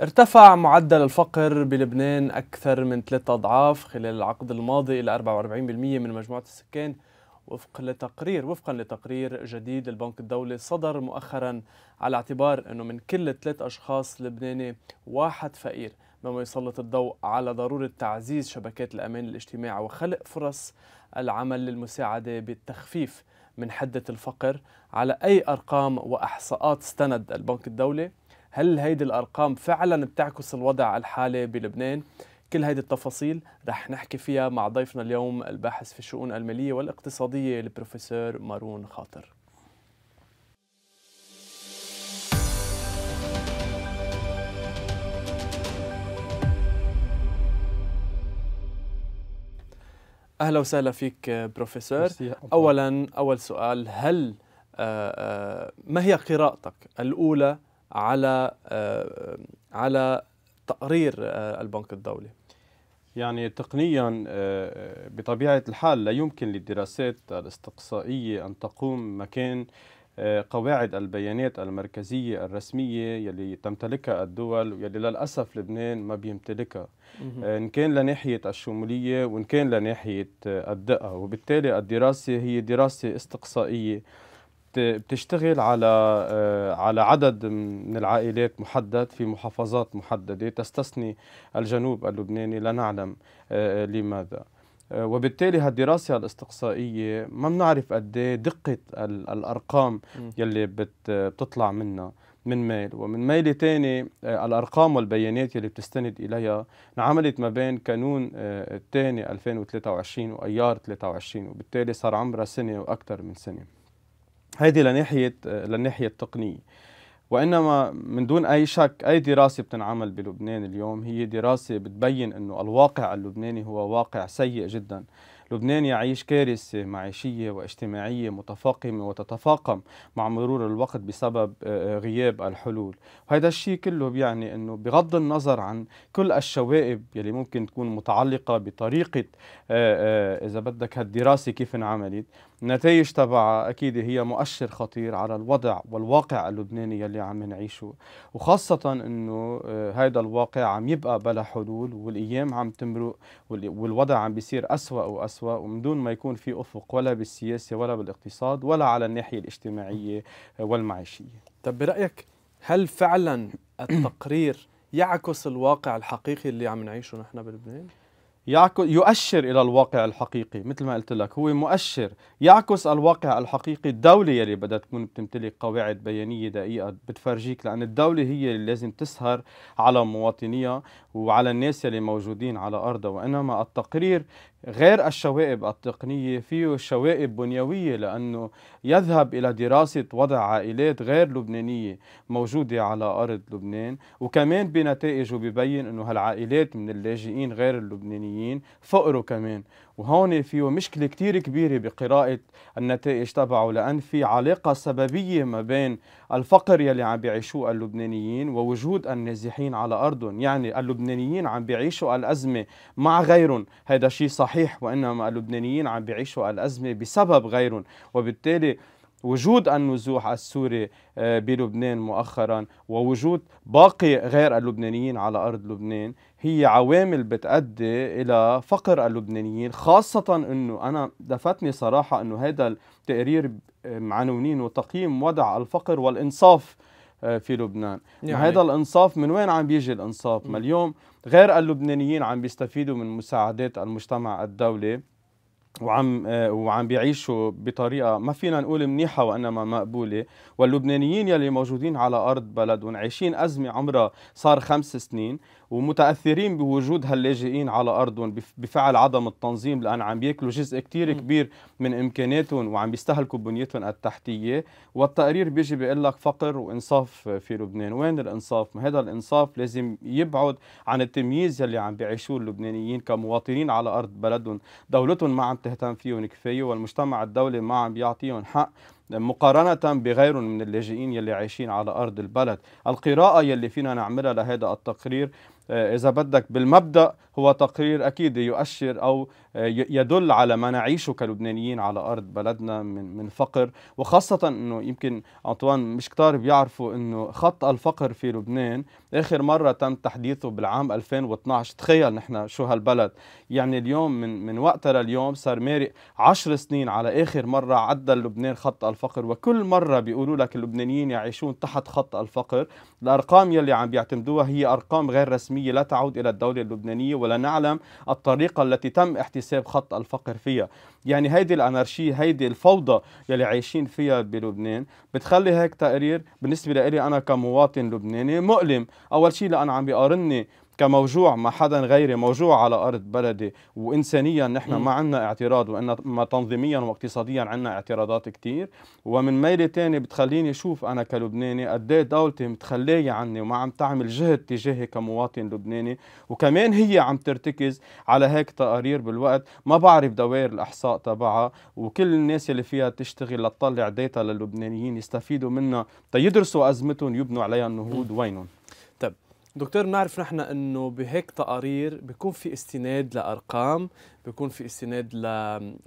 ارتفع معدل الفقر بلبنان أكثر من ثلاثة أضعاف خلال العقد الماضي إلى 44% من مجموعة السكان وفق لتقرير وفقا لتقرير جديد للبنك الدولي صدر مؤخرا على اعتبار أنه من كل ثلاث أشخاص لبناني واحد فقير مما يسلط الضوء على ضرورة تعزيز شبكات الأمان الاجتماعي وخلق فرص العمل للمساعدة بالتخفيف من حدة الفقر على أي أرقام وإحصاءات استند البنك الدولي هل هيدي الأرقام فعلا بتعكس الوضع الحالي بلبنان؟ كل هيدي التفاصيل رح نحكي فيها مع ضيفنا اليوم الباحث في الشؤون المالية والاقتصادية البروفيسور مارون خاطر اهلا وسهلا فيك بروفيسور اولا اول سؤال هل آه، آه، ما هي قراءتك الاولى على آه، آه، على تقرير آه، البنك الدولي يعني تقنيا بطبيعه الحال لا يمكن للدراسات الاستقصائيه ان تقوم مكان قواعد البيانات المركزية الرسمية يلي تمتلكها الدول ويلي للأسف لبنان ما بيمتلكها إن كان لناحية الشمولية وإن كان لناحية الدقة وبالتالي الدراسة هي دراسة استقصائية بتشتغل على آه، على عدد من العائلات محدد في محافظات محدده تستثني الجنوب اللبناني لا نعلم آه، آه، لماذا وبالتالي هالدراسة الاستقصائية ما بنعرف قد إيه دقة الأرقام يلي بتطلع منها من ميل ومن ميل تاني الأرقام والبيانات يلي بتستند إليها انعملت ما بين كانون الثاني 2023 وأيار 23 وبالتالي صار عمرها سنة وأكثر من سنة هذه لناحيه للناحيه التقنيه وانما من دون اي شك اي دراسه بتنعمل بلبنان اليوم هي دراسه بتبين انه الواقع اللبناني هو واقع سيء جدا لبنان يعيش كارثة معيشية واجتماعية متفاقمة وتتفاقم مع مرور الوقت بسبب آه، آه، غياب الحلول وهذا الشيء كله بيعني أنه بغض النظر عن كل الشوائب يلي ممكن تكون متعلقة بطريقة آه، إذا بدك هالدراسة كيف انعملت النتائج تبعها أكيد هي مؤشر خطير على الوضع والواقع اللبناني يلي عم نعيشه وخاصة أنه هذا الواقع عم يبقى بلا حلول والأيام عم تمرق والوضع عم بيصير أسوأ وأسوأ القصوى ومن دون ما يكون في أفق ولا بالسياسة ولا بالاقتصاد ولا على الناحية الاجتماعية والمعيشية طب برأيك هل فعلا التقرير يعكس الواقع الحقيقي اللي عم نعيشه نحن بلبنان؟ يؤشر الى الواقع الحقيقي مثل ما قلت لك هو مؤشر يعكس الواقع الحقيقي الدوله يلي بدها تكون بتمتلك قواعد بيانيه دقيقه بتفرجيك لان الدوله هي اللي لازم تسهر على مواطنيها وعلى الناس اللي موجودين على أرضه وإنما التقرير غير الشوائب التقنية فيه شوائب بنيوية لأنه يذهب إلى دراسة وضع عائلات غير لبنانية موجودة على أرض لبنان وكمان بنتائجه ببين أنه هالعائلات من اللاجئين غير اللبنانيين فقروا كمان وهون فيه مشكلة كتير كبيرة بقراءة النتائج تبعه لأن في علاقة سببية ما بين الفقر يلي عم بيعيشوه اللبنانيين ووجود النازحين على أرضهم يعني اللبنانيين عم بيعيشوا الأزمة مع غيرهم هذا شيء صحيح وإنما اللبنانيين عم بيعيشوا الأزمة بسبب غيرهم وبالتالي وجود النزوح السوري آه، بلبنان مؤخرا ووجود باقي غير اللبنانيين على ارض لبنان هي عوامل بتأدي إلى فقر اللبنانيين خاصة أنه أنا دفتني صراحة أنه هذا التقرير معنونين تقييم وضع الفقر والإنصاف آه، في لبنان يعني. هذا الإنصاف من وين عم بيجي الإنصاف؟ ما اليوم غير اللبنانيين عم بيستفيدوا من مساعدات المجتمع الدولي وعم آه، وعم بيعيشوا بطريقه ما فينا نقول منيحه وانما مقبوله واللبنانيين يلي موجودين على ارض بلدهم عايشين ازمه عمرها صار خمس سنين ومتاثرين بوجود هاللاجئين على ارضهم بفعل عدم التنظيم لان عم ياكلوا جزء كثير كبير من امكاناتهم وعم بيستهلكوا بنيتهم التحتيه والتقرير بيجي بيقول لك فقر وانصاف في لبنان وين الانصاف ما هذا الانصاف لازم يبعد عن التمييز يلي عم بيعيشوه اللبنانيين كمواطنين على ارض بلدهم دولتهم ما عم تهتم فيهم كفايه والمجتمع الدولي ما عم بيعطيهم حق مقارنة بغيرهم من اللاجئين يلي عايشين على أرض البلد القراءة يلي فينا نعملها لهذا التقرير آه، إذا بدك بالمبدأ هو تقرير أكيد يؤشر أو آه، يدل على ما نعيشه كلبنانيين على أرض بلدنا من, من فقر وخاصة أنه يمكن أنطوان مش كتار بيعرفوا أنه خط الفقر في لبنان آخر مرة تم تحديثه بالعام 2012 تخيل نحن شو هالبلد يعني اليوم من, من وقتها لليوم صار مارق 10 سنين على آخر مرة عدل لبنان خط الفقر وكل مرة بيقولوا لك اللبنانيين يعيشون تحت خط الفقر الأرقام يلي عم بيعتمدوها هي أرقام غير رسمية لا تعود إلى الدولة اللبنانية ولا نعلم الطريقة التي تم احتساب خط الفقر فيها يعني هيدي الانارشي هيدي الفوضى يلي عايشين فيها بلبنان بتخلي هيك تقرير بالنسبة لي أنا كمواطن لبناني مؤلم أول شيء لأن عم بيقارني كموجوع ما حدا غيري موجوع على ارض بلدي وانسانيا نحن ما عندنا اعتراض وانما تنظيميا واقتصاديا عندنا اعتراضات كثير ومن ميلة ثانيه بتخليني اشوف انا كلبناني قد ايه دولتي متخليه عني وما عم تعمل جهد تجاهي كمواطن لبناني وكمان هي عم ترتكز على هيك تقارير بالوقت ما بعرف دوائر الاحصاء تبعها وكل الناس اللي فيها تشتغل لتطلع داتا للبنانيين يستفيدوا منها تيدرسوا ازمتهم يبنوا عليها النهوض وينهم دكتور بنعرف نحن انه بهيك تقارير بيكون في استناد لارقام بيكون في استناد ل...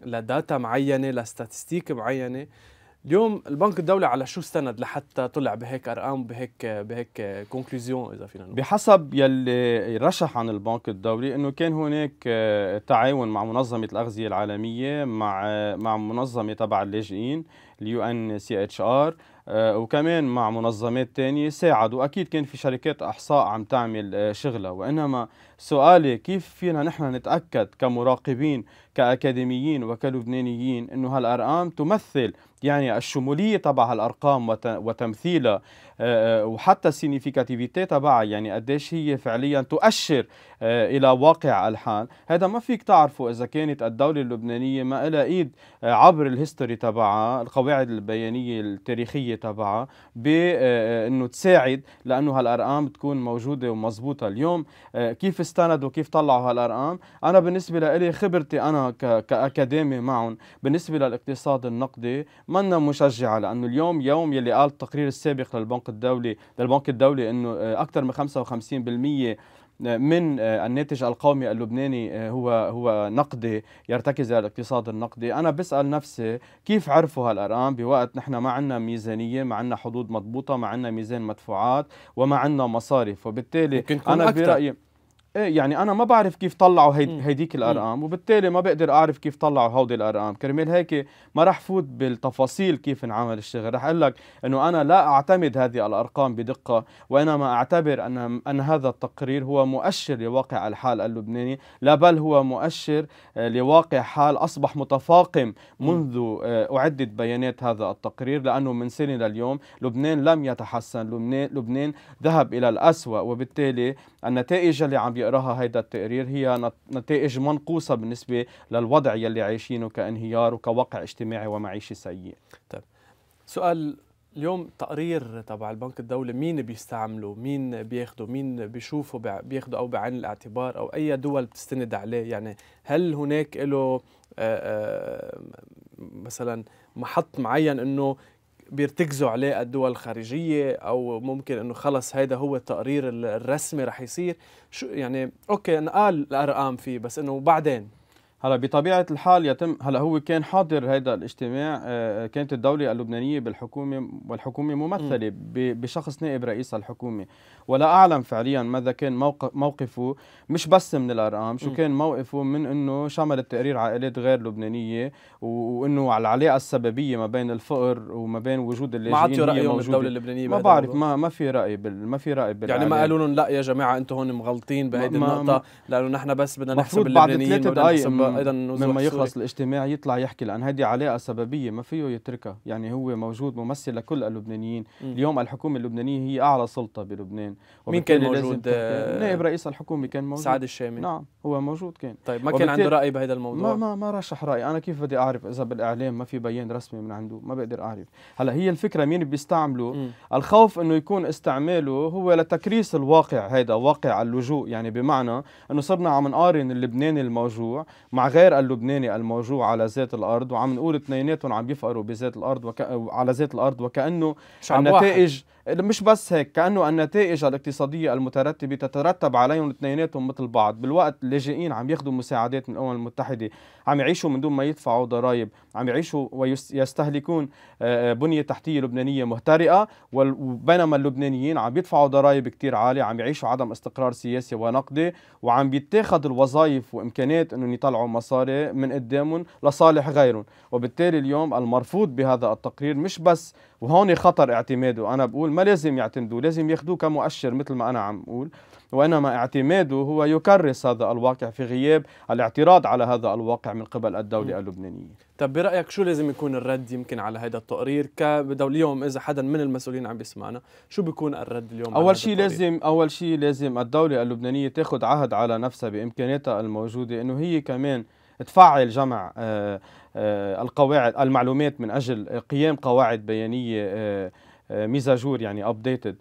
لداتا معينه لستاتستيك معينه اليوم البنك الدولي على شو استند لحتى طلع بهيك ارقام بهيك بهيك كونكلوزيون اذا فينا نقول. بحسب يلي رشح عن البنك الدولي انه كان هناك آه، تعاون مع منظمه الاغذيه العالميه مع آه، مع منظمه تبع اللاجئين اليو ان سي اتش ار آه، وكمان مع منظمات تانية ساعدوا أكيد كان في شركات أحصاء عم تعمل آه، شغلها وإنما سؤالي كيف فينا نحن نتأكد كمراقبين كأكاديميين وكلبنانيين أنه هالأرقام تمثل يعني الشمولية تبع هالأرقام وتمثيلها آه، آه، وحتى السينيفيكاتيفيتي تبعها يعني قديش هي فعليا تؤشر آه، الى واقع الحال هذا ما فيك تعرفه اذا كانت الدوله اللبنانيه ما لها ايد عبر الهيستوري تبعها القواعد البيانيه التاريخيه تبعها بانه تساعد لانه هالارقام تكون موجوده ومضبوطه اليوم كيف استندوا وكيف طلعوا هالارقام انا بالنسبه لي خبرتي انا كاكاديمي معهم بالنسبه للاقتصاد النقدي منا مشجعه لانه اليوم يوم يلي قال التقرير السابق للبنك الدولي للبنك الدولي انه آه، اكثر من 55% آه، من آه، الناتج القومي اللبناني هو هو نقدي يرتكز على الاقتصاد النقدي انا بسال نفسي كيف عرفوا هالارقام بوقت نحن ما عندنا ميزانيه ما عندنا حدود مضبوطه ما عندنا ميزان مدفوعات وما عندنا مصارف وبالتالي انا برايي ايه يعني انا ما بعرف كيف طلعوا هيد هيديك الارقام وبالتالي ما بقدر اعرف كيف طلعوا هودي الارقام كرمال هيك ما راح فوت بالتفاصيل كيف انعمل الشغل راح اقول لك انه انا لا اعتمد هذه الارقام بدقه وانما اعتبر ان ان هذا التقرير هو مؤشر لواقع الحال اللبناني لا بل هو مؤشر آه، لواقع حال اصبح متفاقم منذ آه، اعدت بيانات هذا التقرير لانه من سنه لليوم لبنان لم يتحسن لبنان لبنان ذهب الى الاسوا وبالتالي النتائج اللي عم بيقراها هيدا التقرير هي نتائج منقوصة بالنسبة للوضع يلي عايشينه كانهيار وكواقع اجتماعي ومعيشي سيء طيب سؤال اليوم تقرير تبع البنك الدولي مين بيستعمله مين بياخده مين بيشوفه بياخده او بعين الاعتبار او اي دول بتستند عليه يعني هل هناك له مثلا محط معين انه بيرتكزوا عليه الدول الخارجيه او ممكن انه خلص هذا هو التقرير الرسمي رح يصير شو يعني اوكي انقال الارقام فيه بس انه بعدين هلا بطبيعه الحال يتم هلا هو كان حاضر هذا الاجتماع آه، آه، كانت الدوله اللبنانيه بالحكومه والحكومه ممثله بشخص نائب رئيس الحكومه ولا اعلم فعليا ماذا كان موقفه مش بس من الارقام شو كان موقفه من انه شمل التقرير عائلات غير لبنانيه وانه على العلاقه السببيه ما بين الفقر وما بين وجود اللاجئين ما عطيوا رايهم الدوله اللبنانيه ما بعرف ما ما في راي بال ما في راي بال يعني ما قالوا لهم لا يا جماعه انتم هون مغلطين بهيدي النقطه لانه نحن بس بدنا نحسب اللبنانيين بعد ايضا مما يخلص سوري. الاجتماع يطلع يحكي لان هذه علاقه سببيه ما فيه يتركها يعني هو موجود ممثل لكل اللبنانيين م. اليوم الحكومه اللبنانيه هي اعلى سلطه بلبنان مين كان موجود آه نائب رئيس الحكومه كان موجود سعد الشامي نعم هو موجود كان طيب ما كان عنده راي بهذا الموضوع ما ما, ما رشح راي انا كيف بدي اعرف اذا بالاعلام ما في بيان رسمي من عنده ما بقدر اعرف هلا هي الفكره مين بيستعمله الخوف انه يكون استعماله هو لتكريس الواقع هذا واقع اللجوء يعني بمعنى انه صرنا عم نقارن اللبناني الموجوع مع غير اللبناني الموجوع على ذات الارض وعم نقول اثنيناتهم عم يفقروا بذات الارض وك... على ذات الارض وكانه النتائج واحد. مش بس هيك كانه النتائج الاقتصاديه المترتبه تترتب عليهم اثنيناتهم مثل بعض بالوقت اللاجئين عم ياخذوا مساعدات من الامم المتحده عم يعيشوا من دون ما يدفعوا ضرائب عم يعيشوا ويستهلكون آه، آه، بنيه تحتيه لبنانيه مهترئه وبينما اللبنانيين عم يدفعوا ضرائب كثير عاليه عم يعيشوا عدم استقرار سياسي ونقدي وعم بيتاخذ الوظائف وامكانيات انهم يطلعوا مصاري من قدامهم لصالح غيرهم وبالتالي اليوم المرفوض بهذا التقرير مش بس وهون خطر اعتماده أنا بقول ما لازم يعتمدوا لازم ياخذوه كمؤشر مثل ما أنا عم أقول وإنما اعتماده هو يكرس هذا الواقع في غياب الاعتراض على هذا الواقع من قبل الدولة اللبنانية طب برأيك شو لازم يكون الرد يمكن على هذا التقرير كبدو اليوم إذا حدا من المسؤولين عم بيسمعنا شو بيكون الرد اليوم أول شيء لازم أول شيء لازم الدولة اللبنانية تاخذ عهد على نفسها بإمكاناتها الموجودة إنه هي كمان تفعل جمع آه، آه، القواعد المعلومات من اجل قيام قواعد بيانيه آه، آه، ميزاجور يعني ابديتد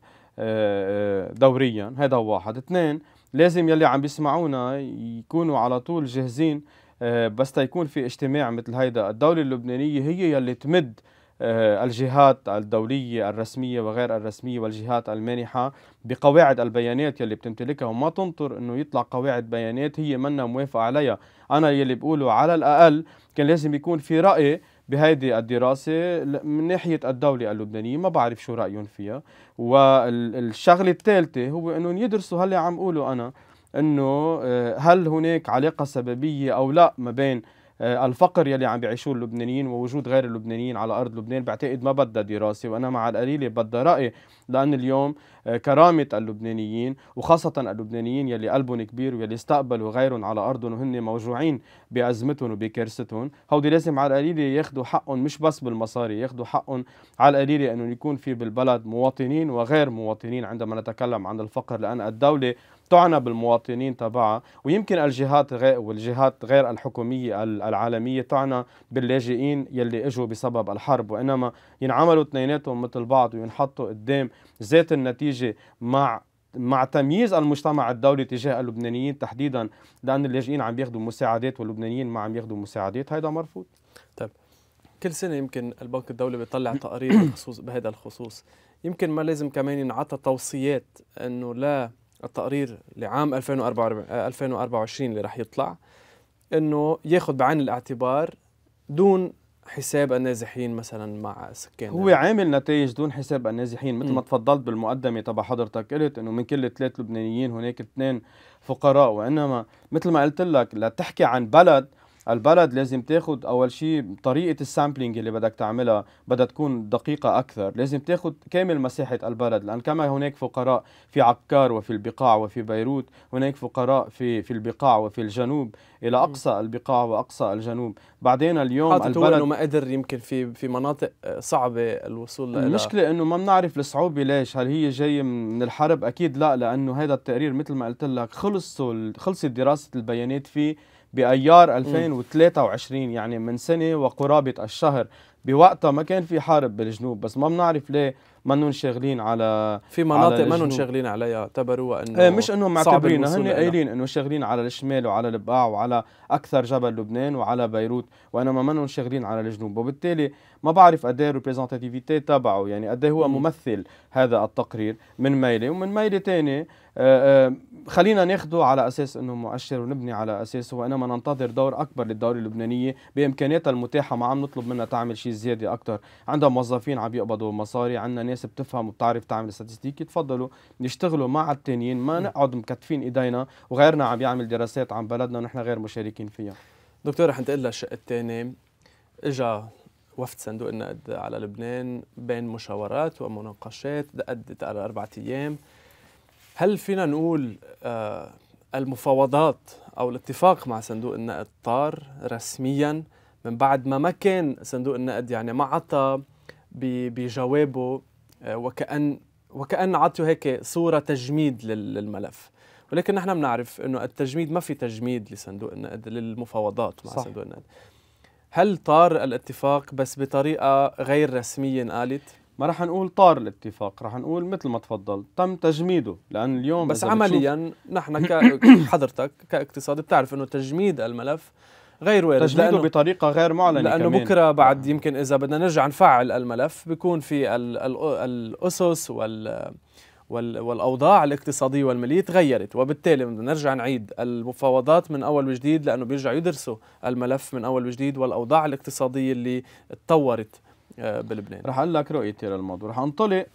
دوريا هذا واحد اثنين لازم يلي عم بيسمعونا يكونوا على طول جاهزين بس تيكون في اجتماع مثل هيدا الدولة اللبنانية هي يلي تمد آه، الجهات الدولية الرسمية وغير الرسمية والجهات المانحة بقواعد البيانات يلي بتمتلكها وما تنطر انه يطلع قواعد بيانات هي منا موافقة عليها انا يلي بقوله على الاقل كان لازم يكون في رأي بهيدي الدراسة من ناحية الدولة اللبنانية ما بعرف شو رأيهم فيها والشغلة الثالثة هو انهم يدرسوا هاللي عم قوله انا انه آه، هل هناك علاقة سببية او لا ما بين آه، الفقر يلي عم بيعيشوه اللبنانيين ووجود غير اللبنانيين على ارض لبنان بعتقد ما بدها دراسه وانا مع القليله بدها راي لان اليوم آه، كرامه اللبنانيين وخاصه اللبنانيين يلي قلبهم كبير ويلي استقبلوا غيرهم على ارضهم وهن موجوعين بازمتهم وبكارثتهم هودي لازم على القليله ياخذوا حقهم مش بس بالمصاري ياخذوا حقهم على القليله انه يكون في بالبلد مواطنين وغير مواطنين عندما نتكلم عن الفقر لان الدوله تعنى بالمواطنين تبعها ويمكن الجهات غير والجهات غير الحكومية العالمية تعنى باللاجئين يلي اجوا بسبب الحرب وإنما ينعملوا اثنيناتهم مثل بعض وينحطوا قدام ذات النتيجة مع مع تمييز المجتمع الدولي تجاه اللبنانيين تحديدا لأن اللاجئين عم ياخذوا مساعدات واللبنانيين ما عم ياخذوا مساعدات هذا مرفوض طيب كل سنة يمكن البنك الدولي بيطلع تقارير بخصوص بهذا الخصوص يمكن ما لازم كمان ينعطى توصيات انه لا التقرير لعام 2024 اللي رح يطلع انه ياخذ بعين الاعتبار دون حساب النازحين مثلا مع سكان هو عامل نتائج دون حساب النازحين مثل ما تفضلت بالمقدمه تبع حضرتك قلت انه من كل ثلاث لبنانيين هناك اثنين فقراء وانما مثل ما قلت لك لتحكي عن بلد البلد لازم تاخد اول شيء طريقه السامبلينج اللي بدك تعملها بدها تكون دقيقه اكثر لازم تاخد كامل مساحه البلد لان كما هناك فقراء في عكار وفي البقاع وفي بيروت هناك فقراء في في البقاع وفي الجنوب الى اقصى البقاع واقصى الجنوب بعدين اليوم البلد هو انه ما قدر يمكن في في مناطق آه، صعبه الوصول لها المشكله انه ما بنعرف الصعوبه ليش هل هي جايه من الحرب اكيد لا لانه هذا التقرير مثل ما قلت لك خلصوا خلصت دراسه البيانات فيه بايار 2023 يعني من سنه وقرابه الشهر بوقتها ما كان في حرب بالجنوب بس ما بنعرف ليه منن شاغلين على في مناطق منن شاغلين عليها اعتبروها انه ايه مش انهم معتبرين هن قايلين انه شاغلين على الشمال وعلى البقاع وعلى اكثر جبل لبنان وعلى بيروت وانما منن شاغلين على الجنوب وبالتالي ما بعرف قد ايه الريبريزنتاتيفيتي تبعه يعني قد إيه هو ممثل هذا التقرير من ميله ومن ميله ثانيه آه، آه، خلينا ناخده على اساس انه مؤشر ونبني على اساسه وانما ننتظر دور اكبر للدوله اللبنانيه بامكانياتها المتاحه ما عم نطلب منها تعمل شيء زياده اكثر عندها موظفين عم يقبضوا مصاري عندنا ناس بتفهم وبتعرف تعمل ستاتستيك تفضلوا يشتغلوا مع التانيين ما نقعد مكتفين ايدينا وغيرنا عم يعمل دراسات عن بلدنا ونحن غير مشاركين فيها دكتور رح انتقل للشق الثاني اجا وفد صندوق النقد على لبنان بين مشاورات ومناقشات أدت على أربعة أيام هل فينا نقول آه، المفاوضات أو الاتفاق مع صندوق النقد طار رسميا من بعد ما ما كان صندوق النقد يعني ما عطى بجوابه آه، وكأن وكأن عطوا هيك صورة تجميد للملف ولكن نحن بنعرف انه التجميد ما في تجميد لصندوق النقد للمفاوضات مع صح. صندوق النقد هل طار الاتفاق بس بطريقة غير رسمية انقالت؟ ما رح نقول طار الاتفاق رح نقول مثل ما تفضل تم تجميده لأن اليوم بس عمليا نحن حضرتك كاقتصاد بتعرف أنه تجميد الملف غير وارد تجميده لأنه بطريقه غير معلنه لانه كمان. بكره بعد يمكن اذا بدنا نرجع نفعل الملف بيكون في الاسس وال والاوضاع الاقتصاديه والماليه تغيرت وبالتالي بدنا نرجع نعيد المفاوضات من اول وجديد لانه بيرجعوا يدرسوا الملف من اول وجديد والاوضاع الاقتصاديه اللي تطورت آه، بلبنان رح اقول لك رؤيتي للموضوع رح انطلق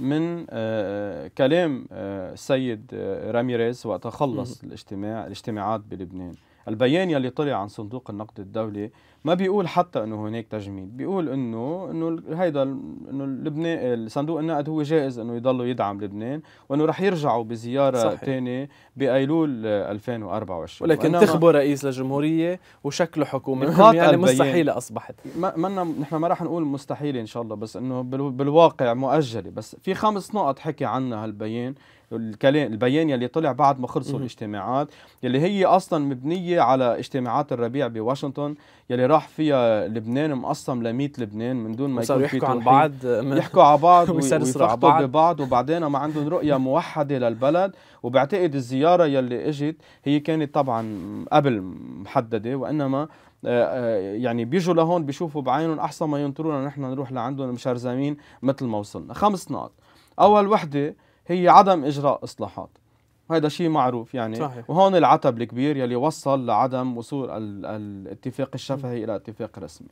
من آه، كلام آه، السيد راميريز وقت خلص الاجتماع الاجتماعات بلبنان البيان يلي طلع عن صندوق النقد الدولي ما بيقول حتى انه هناك تجميد بيقول انه انه هيدا انه لبنان صندوق النقد هو جائز انه يضلوا يدعم لبنان وانه رح يرجعوا بزياره ثانيه بايلول 2024 ولكن انتخبوا رئيس للجمهوريه وشكله حكومه يعني مستحيله اصبحت ما منا نحن ما رح نقول مستحيله ان شاء الله بس انه بالواقع مؤجله بس في خمس نقط حكي عنها هالبيان الكلام البيان يلي طلع بعد ما خلصوا الاجتماعات يلي هي اصلا مبنيه على اجتماعات الربيع بواشنطن يلي راح فيها لبنان مقسم ل 100 لبنان من دون ما يكون يحكوا عن بعض يحكوا على بعض ويفرطوا ببعض وبعدين ما عندهم رؤيه موحده للبلد وبعتقد الزياره يلي اجت هي كانت طبعا قبل محدده وانما آه، آه، يعني بيجوا لهون بيشوفوا بعينهم احسن ما ينطرونا نحن نروح لعندهم مشرزمين مثل ما وصلنا خمس نقط اول وحده هي عدم إجراء إصلاحات هذا شيء معروف يعني صحيح. وهون العتب الكبير يلي وصل لعدم وصول ال الاتفاق الشفهي إلى اتفاق رسمي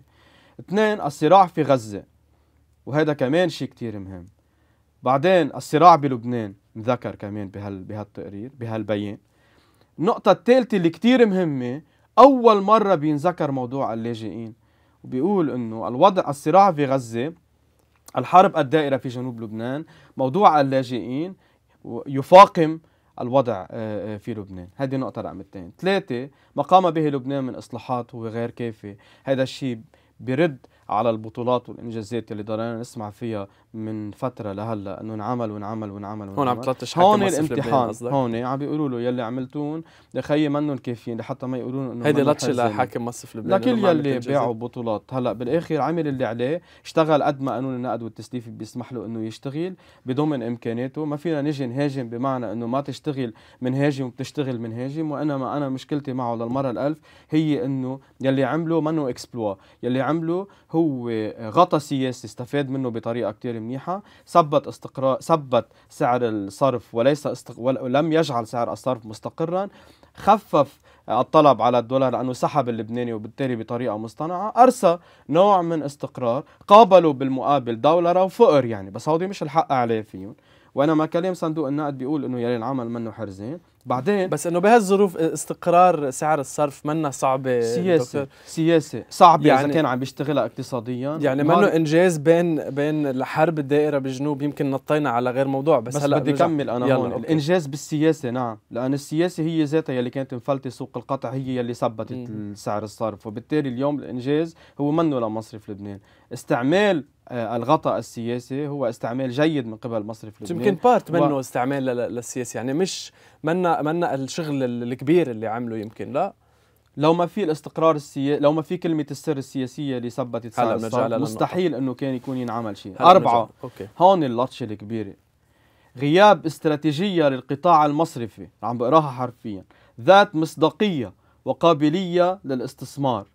اثنين الصراع في غزة وهذا كمان شيء كتير مهم بعدين الصراع بلبنان ذكر كمان بهال بهالتقرير بهالبيان النقطة الثالثة اللي كتير مهمة أول مرة بينذكر موضوع اللاجئين وبيقول إنه الوضع الصراع في غزة الحرب الدائرة في جنوب لبنان موضوع اللاجئين يفاقم الوضع آه، آه، في لبنان هذه نقطة رقم اثنين ثلاثة ما قام به لبنان من إصلاحات وغير كافي هذا الشيء برد على البطولات والانجازات اللي ضلينا نسمع فيها من فتره لهلا انه نعمل ونعمل ونعمل هون عم تلطش اشهر هون الامتحان هون عم بيقولوا له يلي عملتون يا خيي منهم كافيين لحتى ما يقولوا انه هيدي لطشه لحاكم مصرف لبنان لكل يلي باعوا بطولات هلا بالاخر عمل اللي عليه اشتغل قد ما قانون النقد والتسليف بيسمح له انه يشتغل بضمن امكاناته ما فينا نجي نهاجم بمعنى انه ما تشتغل من هاجم وبتشتغل من هاجم وانما انا مشكلتي معه للمره الالف هي انه يلي عمله منه اكسبلوا يلي عمله هو هو غطى سياسي استفاد منه بطريقه كتير منيحه ثبت استقرار ثبت سعر الصرف وليس استق... ولم يجعل سعر الصرف مستقرا خفف الطلب على الدولار لانه سحب اللبناني وبالتالي بطريقه مصطنعه ارسى نوع من استقرار قابلوا بالمقابل دولره وفقر يعني بس هودي مش الحق عليه فيهم وانما كلام صندوق النقد بيقول انه يلي العمل منه حرزين بعدين بس انه بهالظروف استقرار سعر الصرف منا صعبه سياسه دكتور. سياسه صعبه يعني اذا كان عم بيشتغلها اقتصاديا يعني منه انجاز بين بين الحرب الدائره بالجنوب يمكن نطينا على غير موضوع بس, بس هلا بدي كمل انا هون أوكي. الانجاز بالسياسه نعم لان السياسه هي ذاتها يلي كانت مفلته سوق القطع هي يلي ثبتت سعر الصرف وبالتالي اليوم الانجاز هو منه لمصرف لبنان استعمال آه، الغطاء السياسي هو استعمال جيد من قبل مصرف لبنان يمكن بارت منه و... استعمال للسياسه يعني مش منا منا الشغل الكبير اللي عمله يمكن لا لو ما في الاستقرار السيا لو ما في كلمه السر السياسيه اللي ثبتت على مستحيل انه كان يكون ينعمل شيء اربعه أوكي. هون اللطشه الكبيره غياب استراتيجيه للقطاع المصرفي عم بقراها حرفيا ذات مصداقيه وقابليه للاستثمار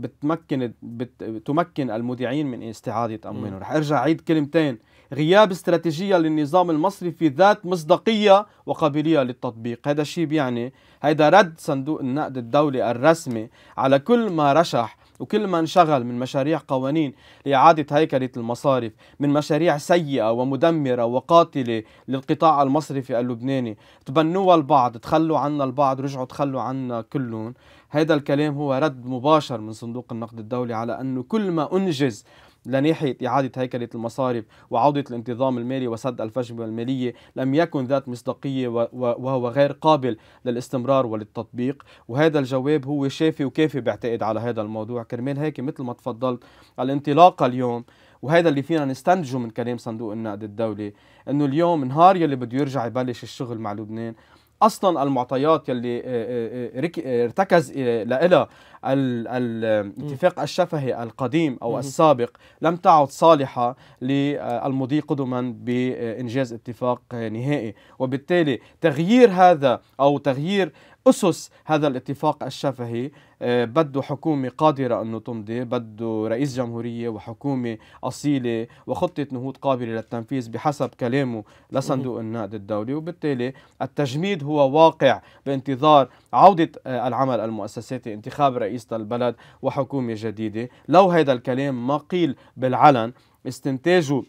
بتمكن بت... بتمكن المودعين من استعادة أموالهم رح أرجع أعيد كلمتين غياب استراتيجية للنظام المصري في ذات مصداقية وقابلية للتطبيق هذا الشيء بيعني هذا رد صندوق النقد الدولي الرسمي على كل ما رشح وكل ما انشغل من مشاريع قوانين لإعادة هيكلة المصارف من مشاريع سيئة ومدمرة وقاتلة للقطاع المصرفي اللبناني تبنوها البعض تخلوا عنا البعض رجعوا تخلوا عنا كلهم هذا الكلام هو رد مباشر من صندوق النقد الدولي على أنه كل ما أنجز لناحية إعادة هيكلة المصارف وعودة الانتظام المالي وسد الفجوة المالية لم يكن ذات مصداقية وهو غير قابل للاستمرار وللتطبيق وهذا الجواب هو شافي وكافي بعتقد على هذا الموضوع كرمال هيك مثل ما تفضلت الانطلاقة اليوم وهذا اللي فينا نستنتجه من كلام صندوق النقد الدولي انه اليوم نهار يلي بده يرجع يبلش الشغل مع لبنان اصلا المعطيات يلي آه، آه، آه، ارتكز لها الاتفاق الشفهي القديم او السابق لم تعد صالحه للمضي قدما بانجاز اتفاق نهائي وبالتالي تغيير هذا او تغيير أسس هذا الاتفاق الشفهي آه، بده حكومة قادرة أنه تمضي بده رئيس جمهورية وحكومة أصيلة وخطة نهوض قابلة للتنفيذ بحسب كلامه لصندوق النقد الدولي وبالتالي التجميد هو واقع بانتظار عودة آه، العمل المؤسساتي انتخاب رئيس البلد وحكومة جديدة لو هذا الكلام ما قيل بالعلن استنتاجه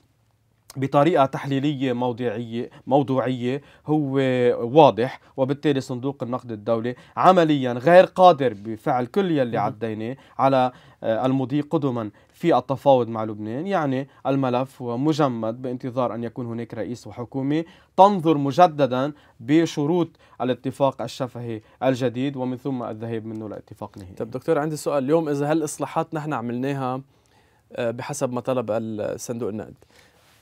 بطريقه تحليليه موضوعيه موضوعيه هو واضح وبالتالي صندوق النقد الدولي عمليا غير قادر بفعل كل يلي عديناه على آه، المضي قدما في التفاوض مع لبنان يعني الملف هو مجمد بانتظار أن يكون هناك رئيس وحكومة تنظر مجددا بشروط الاتفاق الشفهي الجديد ومن ثم الذهاب منه لاتفاق نهائي طب دكتور عندي سؤال اليوم إذا هالإصلاحات نحن عملناها آه، بحسب ما طلب الصندوق النقد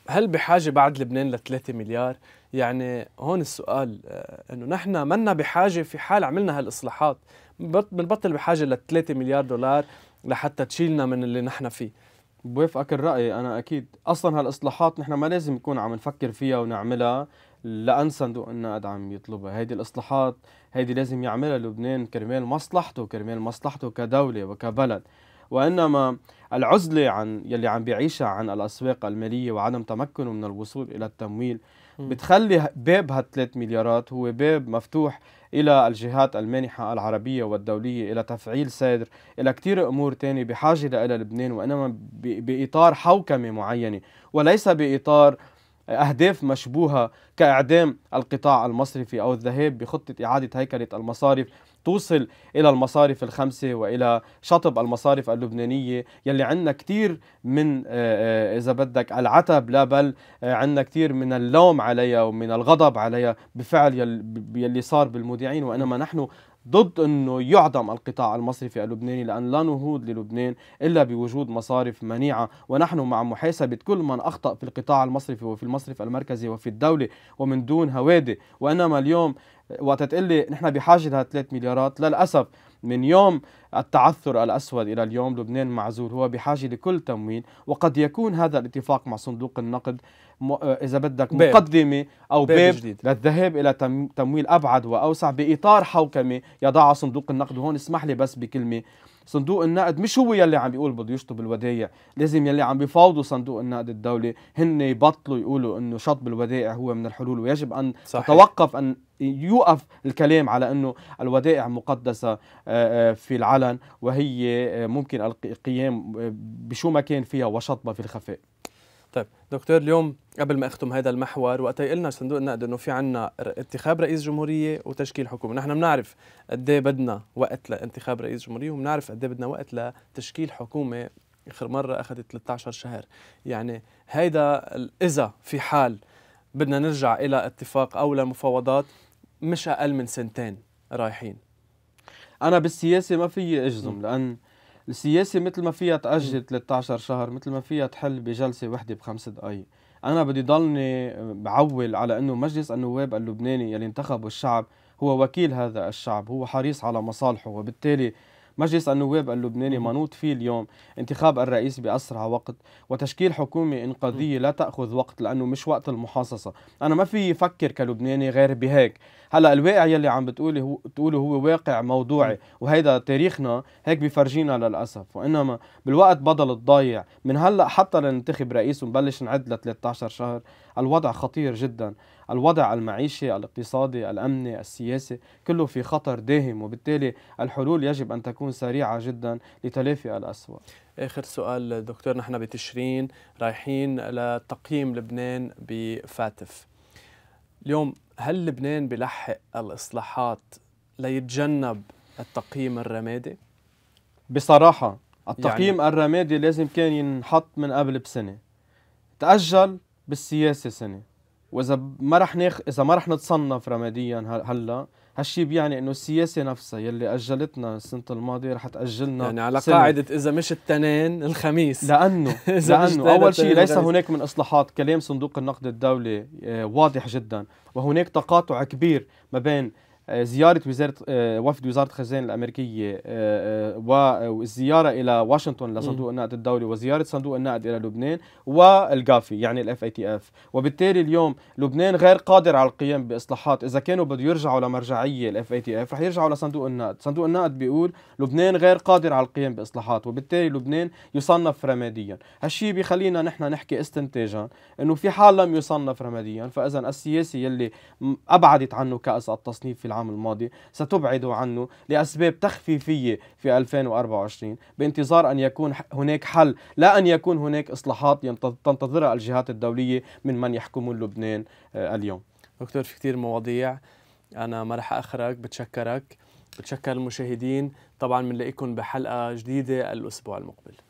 هل بحاجة بعد لبنان ل 3 مليار؟ يعني هون السؤال آه، انه نحن منا بحاجة في حال عملنا هالاصلاحات بنبطل بحاجة لثلاثة 3 مليار دولار لحتى تشيلنا من اللي نحن فيه بوافقك الرأي أنا أكيد أصلا هالإصلاحات نحن ما لازم نكون عم نفكر فيها ونعملها لأن صندوق النقد عم يطلبها هيدي الإصلاحات هيدي لازم يعملها لبنان كرمال مصلحته كرمال مصلحته كدولة وكبلد وإنما العزلة عن يلي عم بيعيشها عن الأسواق المالية وعدم تمكنه من الوصول إلى التمويل بتخلي باب هال3 مليارات هو باب مفتوح الى الجهات المانحه العربيه والدوليه الى تفعيل سادر الى كثير امور ثانيه بحاجه الى لبنان وانما باطار حوكمه معينه وليس باطار اهداف مشبوهه كاعدام القطاع المصرفي او الذهاب بخطه اعاده هيكله المصارف توصل إلى المصارف الخمسة وإلى شطب المصارف اللبنانية يلي عندنا كثير من آه، آه، إذا بدك العتب لا بل آه، عندنا كثير من اللوم عليها ومن الغضب عليها بفعل يلي صار بالمودعين وإنما نحن ضد انه يعدم القطاع المصرفي اللبناني لان لا نهوض للبنان الا بوجود مصارف منيعه ونحن مع محاسبه كل من اخطا في القطاع المصرفي وفي المصرف المركزي وفي الدوله ومن دون هوادي وانما اليوم وقت تقول لي نحن بحاجه لها 3 مليارات للاسف من يوم التعثر الأسود إلى اليوم لبنان معزول هو بحاجة لكل تمويل وقد يكون هذا الاتفاق مع صندوق النقد آه، إذا بدك باب. مقدمة أو باب, باب جديد. للذهاب إلى تمويل أبعد وأوسع بإطار حوكمة يضعه صندوق النقد وهون اسمح لي بس بكلمة صندوق النقد مش هو يلي عم بيقول بده يشطب الودائع لازم يلي عم بيفاوضوا صندوق النقد الدولي هن يبطلوا يقولوا انه شطب الودائع هو من الحلول ويجب ان صحيح. تتوقف ان يوقف الكلام على انه الودائع مقدسه في العلن وهي ممكن القيام بشو ما كان فيها وشطبها في الخفاء طيب دكتور اليوم قبل ما اختم هذا المحور وقت قلنا صندوق النقد انه في عنا انتخاب رئيس جمهوريه وتشكيل حكومه، نحن بنعرف قد إيه بدنا وقت لانتخاب رئيس جمهوريه وبنعرف قد إيه بدنا وقت لتشكيل حكومه اخر مره اخذت 13 شهر، يعني هيدا اذا في حال بدنا نرجع الى اتفاق او لمفاوضات مش اقل من سنتين رايحين. انا بالسياسه ما في اجزم لان السياسه مثل ما فيها تاجل 13 شهر مثل ما فيها تحل بجلسه وحده بخمس دقائق انا بدي ضلني بعول على انه مجلس النواب اللبناني يلي انتخبه الشعب هو وكيل هذا الشعب هو حريص على مصالحه وبالتالي مجلس النواب اللبناني منوط فيه اليوم انتخاب الرئيس بأسرع وقت وتشكيل حكومة إنقاذية لا تأخذ وقت لأنه مش وقت المحاصصة أنا ما في يفكر كلبناني غير بهيك هلا الواقع يلي عم بتقولي هو بتقوله هو واقع موضوعي وهيدا تاريخنا هيك بفرجينا للاسف وانما بالوقت بضل الضايع من هلا حتى لننتخب رئيس ونبلش نعد ل 13 شهر الوضع خطير جدا الوضع المعيشي الاقتصادي الأمني السياسي كله في خطر داهم وبالتالي الحلول يجب أن تكون سريعة جدا لتلافي الأسوأ اخر سؤال دكتور نحن بتشرين رايحين لتقييم لبنان بفاتف اليوم هل لبنان بلحق الاصلاحات ليتجنب التقييم الرمادي بصراحه التقييم يعني... الرمادي لازم كان ينحط من قبل بسنه تاجل بالسياسه سنه واذا ما رح نخ... اذا ما رح نتصنف رماديا هلا هالشي بيعني انه السياسه نفسها يلي اجلتنا السنه الماضيه رح تاجلنا يعني على سنة. قاعده اذا مش التنين الخميس لانه لانه اول شيء ليس هناك من اصلاحات كلام صندوق النقد الدولي آه، واضح جدا وهناك تقاطع كبير ما بين آه، زيارة وزارة آه، وفد وزارة الخزانة الأمريكية آه، والزيارة إلى واشنطن لصندوق النقد الدولي وزيارة صندوق النقد إلى لبنان والجافي يعني الاف اي تي اف وبالتالي اليوم لبنان غير قادر على القيام بإصلاحات إذا كانوا بده يرجعوا لمرجعية الاف اي تي اف رح يرجعوا لصندوق النقد صندوق النقد بيقول لبنان غير قادر على القيام بإصلاحات وبالتالي لبنان يصنف رماديا هالشيء بيخلينا نحن نحكي استنتاجا انه في حال لم يصنف رماديا فاذا السياسي يلي ابعدت عنه كاس التصنيف في العام الماضي ستبعد عنه لأسباب تخفيفية في 2024 بانتظار أن يكون هناك حل لا أن يكون هناك إصلاحات تنتظرها الجهات الدولية من من يحكمون لبنان آه، اليوم دكتور في كثير مواضيع أنا ما رح أخرك بتشكرك بتشكر المشاهدين طبعا بنلاقيكم بحلقة جديدة الأسبوع المقبل